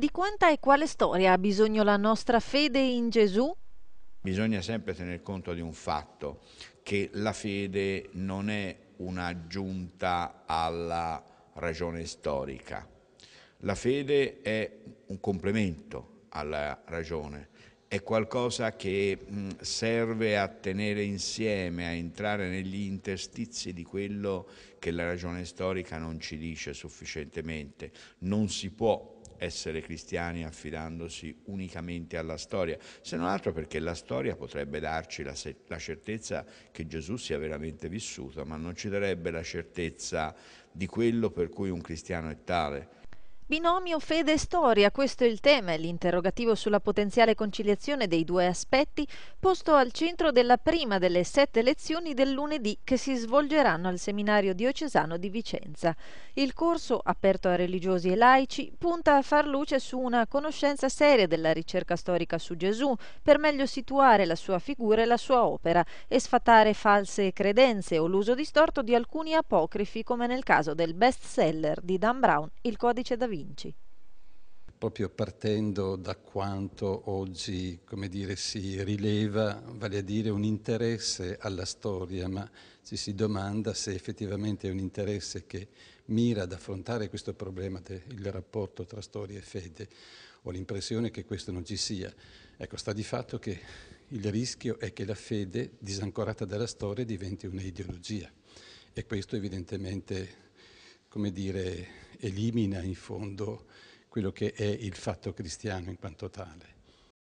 Di quanta e quale storia ha bisogno la nostra fede in Gesù? Bisogna sempre tener conto di un fatto, che la fede non è un'aggiunta alla ragione storica. La fede è un complemento alla ragione, è qualcosa che serve a tenere insieme, a entrare negli interstizi di quello che la ragione storica non ci dice sufficientemente. Non si può essere cristiani affidandosi unicamente alla storia, se non altro perché la storia potrebbe darci la, la certezza che Gesù sia veramente vissuto, ma non ci darebbe la certezza di quello per cui un cristiano è tale Binomio fede e storia, questo è il tema e l'interrogativo sulla potenziale conciliazione dei due aspetti posto al centro della prima delle sette lezioni del lunedì che si svolgeranno al seminario diocesano di Vicenza. Il corso, aperto a religiosi e laici, punta a far luce su una conoscenza seria della ricerca storica su Gesù per meglio situare la sua figura e la sua opera e sfatare false credenze o l'uso distorto di alcuni apocrifi come nel caso del bestseller di Dan Brown, Il codice da vita. Vinci. Proprio partendo da quanto oggi, come dire, si rileva, vale a dire un interesse alla storia, ma ci si domanda se effettivamente è un interesse che mira ad affrontare questo problema del rapporto tra storia e fede. Ho l'impressione che questo non ci sia. Ecco, sta di fatto che il rischio è che la fede, disancorata dalla storia, diventi un'ideologia. E questo evidentemente, come dire, elimina in fondo quello che è il fatto cristiano in quanto tale.